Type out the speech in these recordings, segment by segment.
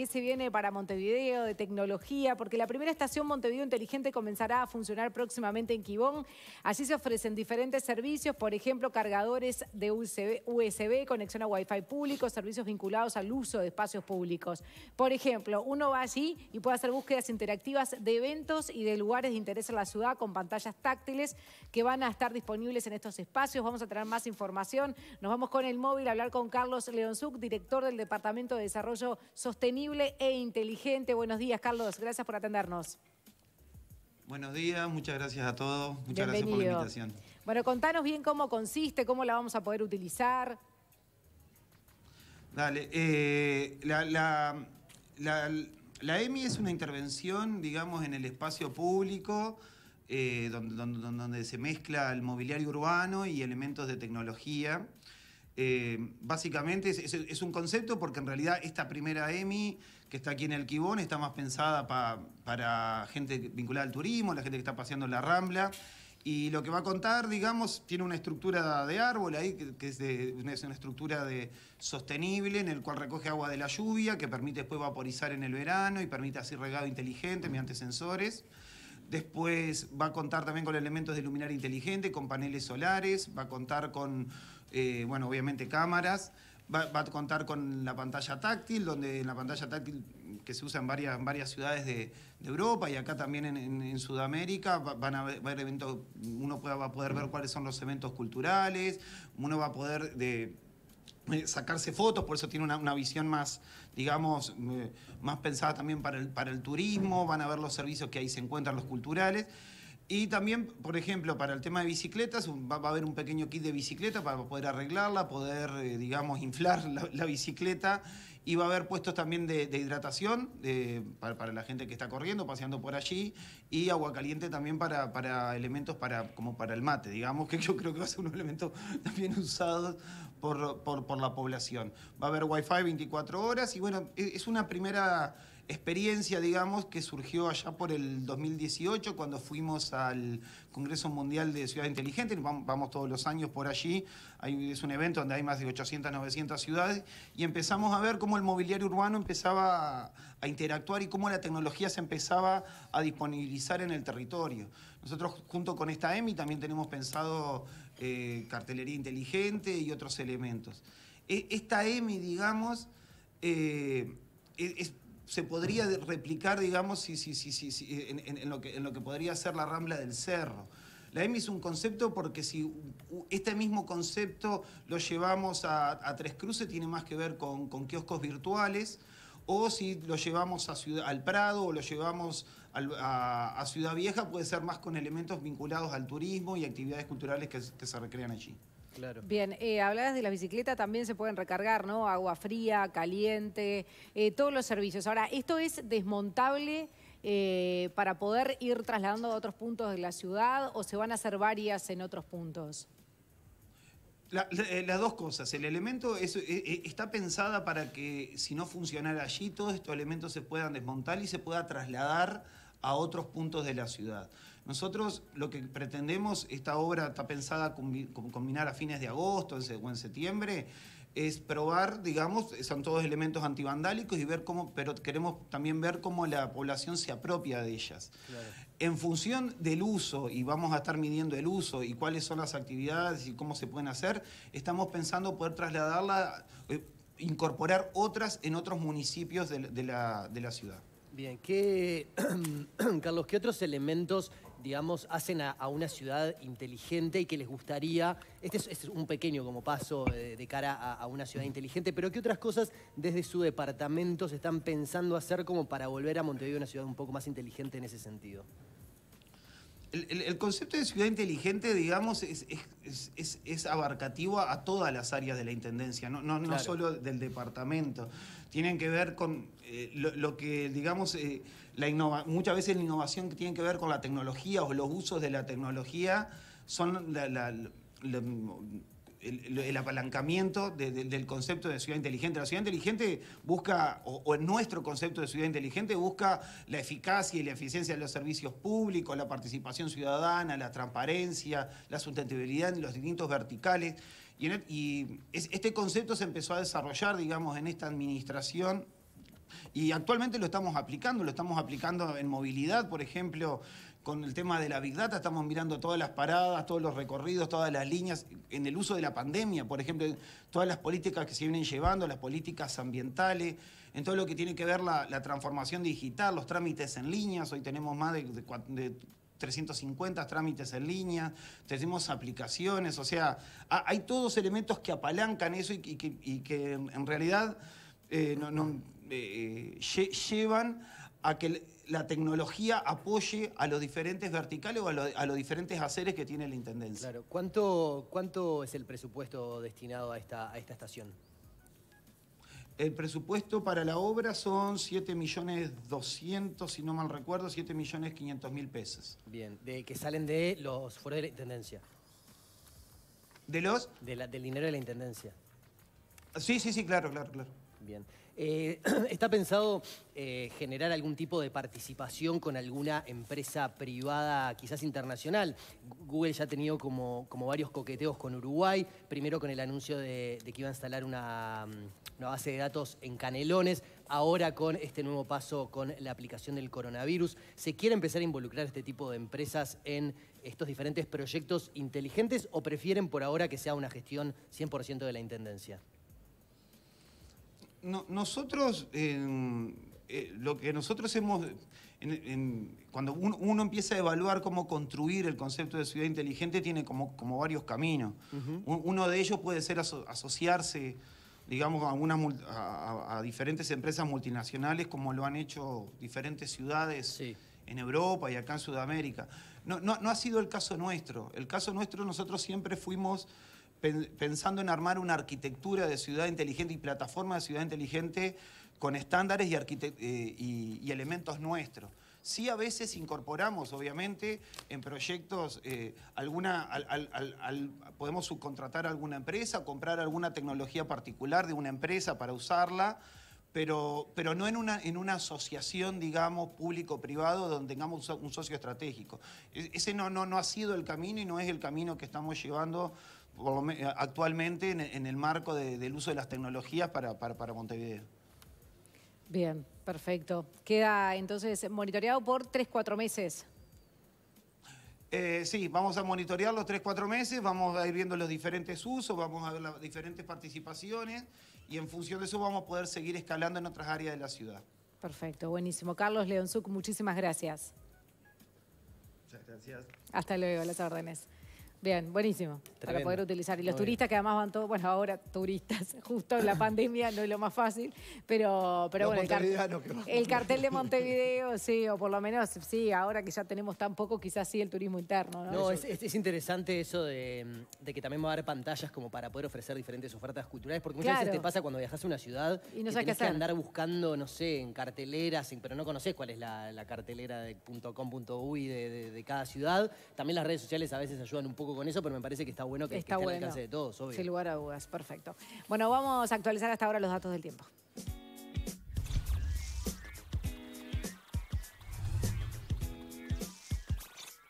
qué se viene para Montevideo, de tecnología, porque la primera estación Montevideo Inteligente comenzará a funcionar próximamente en Quibón. Allí se ofrecen diferentes servicios, por ejemplo, cargadores de USB, conexión a Wi-Fi público, servicios vinculados al uso de espacios públicos. Por ejemplo, uno va allí y puede hacer búsquedas interactivas de eventos y de lugares de interés en la ciudad con pantallas táctiles que van a estar disponibles en estos espacios. Vamos a tener más información. Nos vamos con el móvil a hablar con Carlos Leonzuc, director del Departamento de Desarrollo Sostenible e inteligente. Buenos días, Carlos. Gracias por atendernos. Buenos días, muchas gracias a todos. Muchas gracias por la invitación. Bueno, contanos bien cómo consiste, cómo la vamos a poder utilizar. Dale, eh, la, EMI es una intervención, digamos, en el espacio público, eh, donde se mezcla el mobiliario urbano y elementos de tecnología. Eh, básicamente es, un concepto porque en realidad esta primera EMI que está aquí en el Quibón está más pensada para gente vinculada al turismo, la gente que está paseando la Rambla. Y lo que va a contar, digamos, tiene una estructura de árbol ahí, que es, una estructura de, sostenible, en el cual recoge agua de la lluvia, que permite después vaporizar en el verano y permite así regado inteligente mediante sensores. Después va a contar también con elementos de luminaria inteligente, con paneles solares, va a contar con, eh, bueno, obviamente cámaras, va, a contar con la pantalla táctil, donde en la pantalla táctil que se usa en varias, varias ciudades de, Europa y acá también en, Sudamérica, van a uno va a poder ver cuáles son los eventos culturales, uno va a poder eh, sacarse fotos, por eso tiene una, visión más, digamos, eh, más pensada también para para el turismo, van a ver los servicios que ahí se encuentran, los culturales. Y también, por ejemplo, para el tema de bicicletas, va, a haber un pequeño kit de bicicleta para poder arreglarla, poder, eh, digamos, inflar la, bicicleta. Y va a haber puestos también de, hidratación para, la gente que está corriendo, paseando por allí. Y agua caliente también para, para elementos para, como para el mate, digamos, que yo creo que va a ser un elemento también usado por, por la población. Va a haber wifi 24 horas y bueno, e, es una primera experiencia, digamos, que surgió allá por el 2018 cuando fuimos al Congreso Mundial de Ciudades Inteligentes, vamos, todos los años por allí, es un evento donde hay más de 800, 900 ciudades, y empezamos a ver cómo el mobiliario urbano empezaba a interactuar y cómo la tecnología se empezaba a disponibilizar en el territorio. Nosotros junto con esta EMI también tenemos pensado eh, cartelería inteligente y otros elementos. E-, esta EMI, digamos, eh, e-, es, se podría replicar, digamos, si, si, si, en, en, lo que, en lo que podría ser la Rambla del Cerro. La EMI es un concepto porque si este mismo concepto lo llevamos a, Tres Cruces, tiene más que ver con, kioscos virtuales, o si lo llevamos a al Prado o lo llevamos a, Ciudad Vieja, puede ser más con elementos vinculados al turismo y actividades culturales que se recrean allí. Bien, eh, hablabas de la bicicleta, también se pueden recargar, ¿no? Agua fría, caliente, eh, todos los servicios. Ahora, ¿esto es desmontable eh, para poder ir trasladando a otros puntos de la ciudad o se van a hacer varias en otros puntos? las dos cosas. El elemento está pensada para que si no funcionara allí, todos estos elementos se puedan desmontar y se pueda trasladar a otros puntos de la ciudad. Nosotros lo que pretendemos, esta obra está pensada como combinar a fines de agosto o en septiembre, es probar, digamos, son todos elementos antivandálicos y ver cómo, pero queremos también ver cómo la población se apropia de ellas. En función del uso, y vamos a estar midiendo el uso y cuáles son las actividades y cómo se pueden hacer, estamos pensando poder trasladarla, eh, incorporar otras en otros municipios de, la, ciudad. Bien, Carlos, qué otros elementos digamos, hacen a, una ciudad inteligente y que les gustaría, este es, este un pequeño como paso eh, de, cara a, a, una ciudad inteligente, pero ¿qué otras cosas desde su departamento se están pensando hacer como para volver a Montevideo una ciudad un poco más inteligente en ese sentido? El, concepto de ciudad inteligente, digamos, es, abarcativo a todas las áreas de la Intendencia, no, solo del departamento. Tienen que ver con eh, lo, que, digamos, eh, la innova, muchas veces la innovación que tiene que ver con la tecnología o los usos de la tecnología son la, el, apalancamiento del concepto de ciudad inteligente. La ciudad inteligente busca, o, en nuestro concepto de ciudad inteligente busca la eficacia y la eficiencia de los servicios públicos, la participación ciudadana, la transparencia, la sustentabilidad en los distintos verticales. Y, este concepto se empezó a desarrollar, digamos, en esta administración y actualmente lo estamos aplicando, lo estamos aplicando en movilidad, por ejemplo, con el tema de la Big Data, estamos mirando todas las paradas, todos los recorridos, todas las líneas, en el uso de la pandemia, por ejemplo, todas las políticas que se vienen llevando, las políticas ambientales, en todo lo que tiene que ver la, la transformación digital, los trámites en líneas, hoy tenemos más de, 350 trámites en línea, tenemos aplicaciones, o sea, hay todos elementos que apalancan eso y que, en realidad eh, eh, eh, llevan a que la tecnología apoye a los diferentes verticales o a, los diferentes haceres que tiene la Intendencia. Claro. ¿Cuánto, cuánto es el presupuesto destinado a esta, esta estación? El presupuesto para la obra son 7.200.000, si no mal recuerdo, 7.500.000 pesos. Bien, de, que salen de los fuera de la Intendencia. ¿De los? De la, del dinero de la Intendencia. Sí, sí, sí, claro, claro, claro. Bien. Eh, ¿Está pensado eh, generar algún tipo de participación con alguna empresa privada, quizás internacional? Google ya ha tenido como, varios coqueteos con Uruguay, primero con el anuncio de, que iba a instalar una, mm, una, base de datos en Canelones, ahora con este nuevo paso con la aplicación del coronavirus. ¿Se quiere empezar a involucrar este tipo de empresas en estos diferentes proyectos inteligentes o prefieren por ahora que sea una gestión 100% de la Intendencia? nosotros, eh, lo que nosotros hemos, cuando uno, empieza a evaluar cómo construir el concepto de ciudad inteligente, tiene como, como varios caminos. Uno de ellos puede ser asociarse, digamos, a, una, diferentes empresas multinacionales, como lo han hecho diferentes ciudades. en Europa y acá en Sudamérica. No, no, ha sido el caso nuestro. El caso nuestro nosotros siempre fuimos pensando en armar una arquitectura de ciudad inteligente y plataforma de ciudad inteligente con estándares y, eh, elementos nuestros. Sí a veces incorporamos, obviamente, en proyectos, eh, alguna, podemos subcontratar alguna empresa, comprar alguna tecnología particular de una empresa para usarla, pero, pero no en una, en una asociación, digamos, público-privado donde tengamos un socio estratégico. E, ese no, no, no ha sido el camino y no es el camino que estamos llevando actualmente en, el marco del uso de las tecnologías para, para, Montevideo. Bien, perfecto. Queda entonces monitoreado por 3-4 meses. Eh, sí, vamos a monitorear los 3-4 meses, vamos a ir viendo los diferentes usos, vamos a ver las diferentes participaciones y en función de eso vamos a poder seguir escalando en otras áreas de la ciudad. Perfecto, buenísimo. Carlos Leonzuc, muchísimas gracias. Muchas gracias. Hasta luego, las órdenes. Bien, buenísimo. Para poder utilizar. Y los turistas que además van todos, bueno, ahora turistas, justo en la pandemia no es lo más fácil, pero, pero bueno, el, cartel de Montevideo, sí, o por lo menos, sí, ahora que ya tenemos tan poco, quizás sí el turismo interno, ¿no? es, interesante eso de, que también va a haber pantallas como para poder ofrecer diferentes ofertas culturales, porque muchas veces te pasa cuando viajas a una ciudad y no que andar buscando, no sé, en carteleras, pero no conoces cuál es la, cartelera de .com.uy de, de cada ciudad. También las redes sociales a veces ayudan un poco con eso, pero me parece que está bueno que, está que bueno. alcance de todos, obvio. Sin lugar a dudas, perfecto. Bueno, vamos a actualizar hasta ahora los datos del tiempo.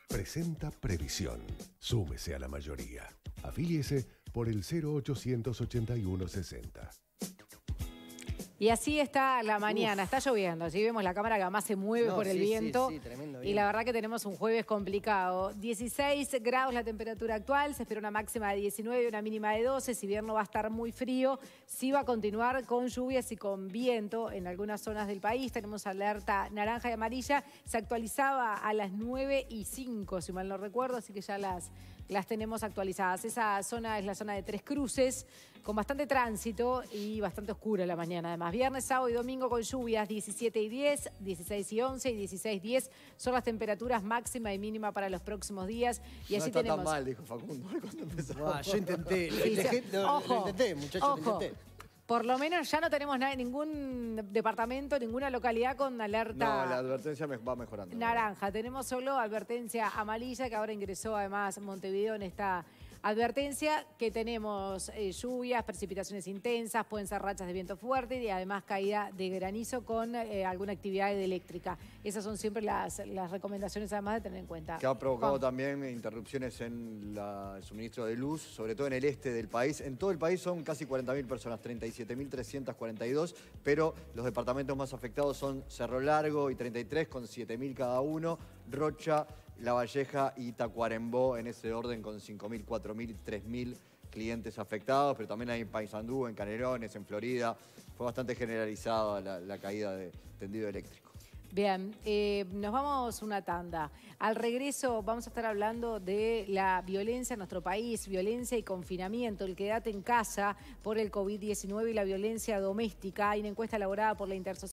Presenta Previsión. Súmese a la mayoría. Afíliese por el 088160. 60. Y así está la mañana, está lloviendo. Allí vemos la cámara que además se mueve por el viento. y la verdad que tenemos un jueves complicado. 16 grados la temperatura actual, se espera una máxima de 19, una mínima de 12. Si bien no va a estar muy frío, sí va a continuar con lluvias y con viento en algunas zonas del país. Tenemos alerta naranja y amarilla. Se actualizaba a las 9 y 5, si mal no recuerdo, así que ya las las tenemos actualizadas. Esa zona es la zona de Tres Cruces, con bastante tránsito y bastante oscura la mañana además. Viernes, sábado y domingo con lluvias 17 y 10, 16 y 11 y 16 y 10 son las temperaturas máxima y mínima para los próximos días. Y así no está tenemos... tan mal, dijo Facundo yo intenté, lo, intenté, muchachos, lo intenté. Por lo menos ya no tenemos ningún departamento, ninguna localidad con alerta. No, la advertencia va mejorando. Naranja. Tenemos solo advertencia amarilla que ahora ingresó además Montevideo en esta Advertencia que tenemos eh, lluvias, precipitaciones intensas, pueden ser rachas de viento fuerte y además caída de granizo con eh, alguna actividad eléctrica. Esas son siempre las, recomendaciones además de tener en cuenta. Que ha provocado también interrupciones en el suministro de luz, sobre todo en el este del país. En todo el país son casi 40.000 personas, 37.342, pero los departamentos más afectados son Cerro Largo y 33 con 7.000 cada uno, Rocha la Valleja y Tacuarembó en ese orden con 5.000, 4.000, 3.000 clientes afectados, pero también hay en Paysandú, en Canerones, en Florida. Fue bastante generalizada la, caída de tendido eléctrico. Bien, eh, nos vamos una tanda. Al regreso vamos a estar hablando de la violencia en nuestro país, violencia y confinamiento, el quedate en casa por el COVID-19 y la violencia doméstica. Hay una encuesta elaborada por la Intersocial.